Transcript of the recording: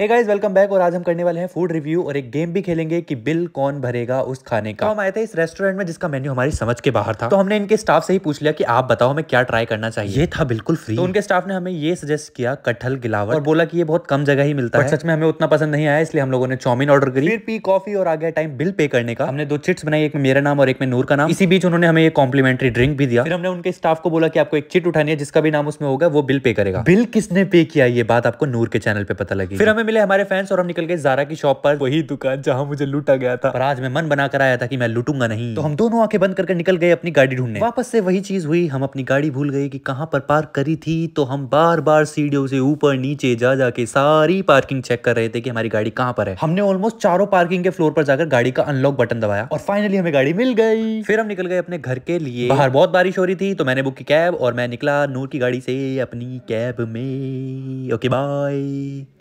hey guys welcome back और आज हम करने वाले हैं फूड रिव्यू और एक गेम भी खेलेंगे कि बिल कौन भरेगा उस खाने का तो हम आए थे इस रेस्टोरेंट में जिसका मेन्यू हमारी समझ के बाहर था तो हमने इनके स्टाफ से ही पूछ लिया कि आप बताओ हमें क्या ट्राई करना चाहिए ये था बिल्कुल फ्री तो उनके स्टाफ ने हमें ये सजेस्ट किया कटहल गिलावर और बोला कि ये बहुत कम जगह ही मिलता है सच में हमें उतना पसंद नहीं आया इसलिए हम लोगों ने चौमिन ऑर्डर करी फिर पी कॉफी और आ गया टाइम बिल पे करने का हमने दो चिट्स बनाई एक में मेरा नाम और एक में नूर का नाम इसी बीच उन्होंने हमें ये कॉम्प्लीमेंट्री ड्रिंक भी दिया फिर हमने उनके स्टाफ को बोला कि आपको एक चिट उठानी है जिसका भी नाम उसमें होगा वो बिल पे करेगा बिल किसने पे किया ये बात आपको नूर के चैनल पे पता लगी फिर हमें मिले हमारे फैंस और हम निकल गए जारा की शॉप पर वही दुकान जहाँ मुझे लूटा गया था और आज मैं मन बना कर आया था कि मैं लूटूंगा नहीं तो हम दोनों आंखें बंद करके निकल गए अपनी गाड़ी ढूंढने वापस से वही चीज हुई हम अपनी गाड़ी भूल गए की कहाँ पर पार्क करी थी तो हम बार बार सीढ़ियों से ऊपर नीचे जा जाके सारी पार्किंग चेक कर रहे थे की हमारी गाड़ी कहाँ पर है हमने ऑलमोस्ट चारों पार्किंग के फ्लोर पर जाकर गाड़ी का अनलॉक बटन दबाया और फाइनली हमें गाड़ी मिल गई फिर हम निकल गए अपने घर के लिए बाहर बहुत बारिश हो रही थी तो मैंने बुक की कैब और मैं निकला नूर की गाड़ी से अपनी कैब में ओके बाय